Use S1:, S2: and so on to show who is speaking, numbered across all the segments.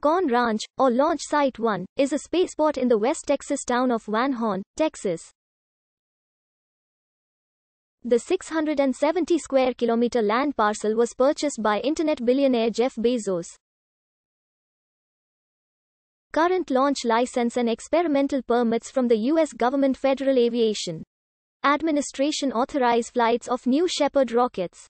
S1: Con Ranch, or Launch Site 1, is a spaceport in the West Texas town of Van Horn, Texas. The 670 square kilometer land parcel was purchased by internet billionaire Jeff Bezos. Current launch license and experimental permits from the U.S. government Federal Aviation Administration authorize flights of New Shepard rockets.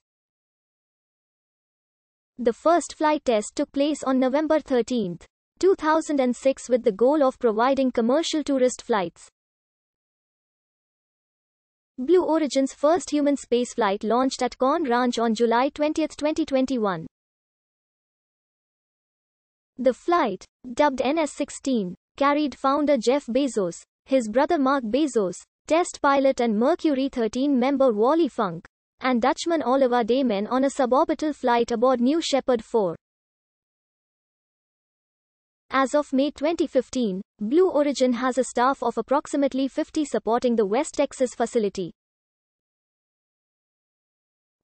S1: The first flight test took place on November 13, 2006 with the goal of providing commercial tourist flights. Blue Origin's first human spaceflight launched at Corn Ranch on July 20, 2021. The flight, dubbed NS-16, carried founder Jeff Bezos, his brother Mark Bezos, test pilot and Mercury 13 member Wally Funk, and Dutchman Oliver Damon on a suborbital flight aboard New Shepard 4. As of May 2015, Blue Origin has a staff of approximately 50 supporting the West Texas facility.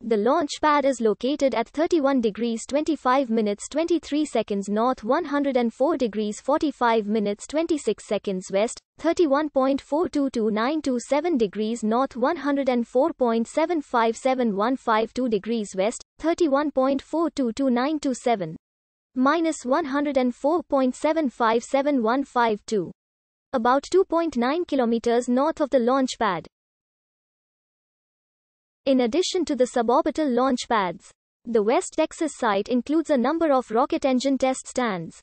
S1: The launch pad is located at 31 degrees 25 minutes 23 seconds north 104 degrees 45 minutes 26 seconds west, 31.422927 degrees north 104.757152 degrees west, 31.422927 minus 104.757152. About 2.9 kilometers north of the launch pad. In addition to the suborbital launch pads, the West Texas site includes a number of rocket engine test stands.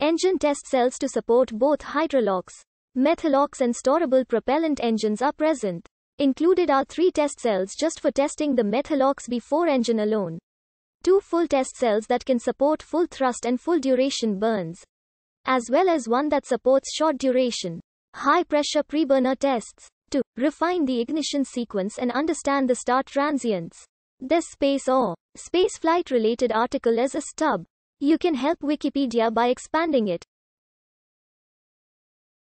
S1: Engine test cells to support both hydrolox, methalox and storable propellant engines are present. Included are three test cells just for testing the Methalox B4 engine alone. Two full test cells that can support full thrust and full duration burns. As well as one that supports short duration, high pressure preburner tests to refine the ignition sequence and understand the start transients. This space or spaceflight related article is a stub. You can help Wikipedia by expanding it.